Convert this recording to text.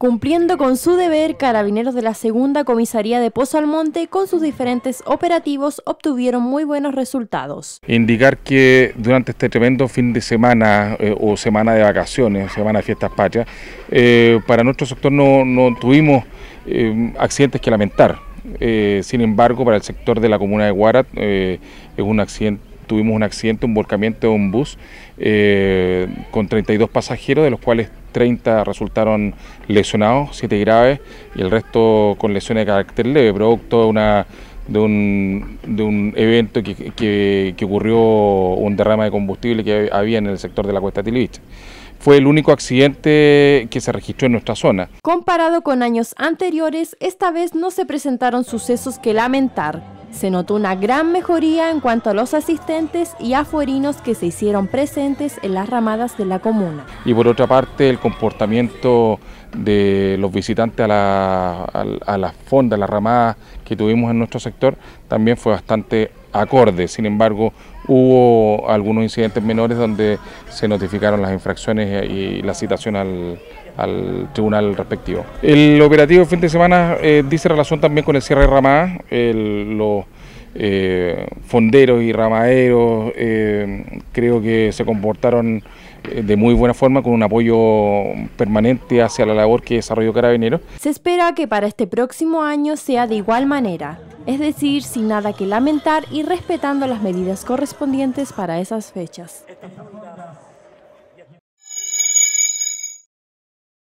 Cumpliendo con su deber, carabineros de la segunda comisaría de Pozo Almonte con sus diferentes operativos obtuvieron muy buenos resultados. Indicar que durante este tremendo fin de semana eh, o semana de vacaciones, semana de fiestas patrias, eh, para nuestro sector no, tuvimos eh, accidentes que lamentar. sin embargo, para el sector de la comuna de Guarat es un accidente tuvimos un accidente, un volcamiento de un bus con 32 pasajeros, de los cuales 30 resultaron lesionados, 7 graves y el resto con lesiones de carácter leve, producto de, una, de, un, evento que, ocurrió, un derrama de combustible que había en el sector de la cuesta Tiliviche fue el único accidente que se registró en nuestra zona. Comparado con años anteriores, esta vez no se presentaron sucesos que lamentar. Se notó una gran mejoría en cuanto a los asistentes y afuerinos que se hicieron presentes en las ramadas de la comuna. Y por otra parte, el comportamiento de los visitantes a la a, a la ramada las ramadas que tuvimos en nuestro sector, también fue bastante acorde. Sin embargo, hubo algunos incidentes menores donde se notificaron las infracciones y la citación al, al tribunal respectivo. El operativo de fin de semana eh, dice relación también con el cierre de ramada, los eh, fonderos y ramaderos eh, creo que se comportaron de muy buena forma con un apoyo permanente hacia la labor que desarrolló Carabineros. Se espera que para este próximo año sea de igual manera, es decir, sin nada que lamentar y respetando las medidas correspondientes para esas fechas.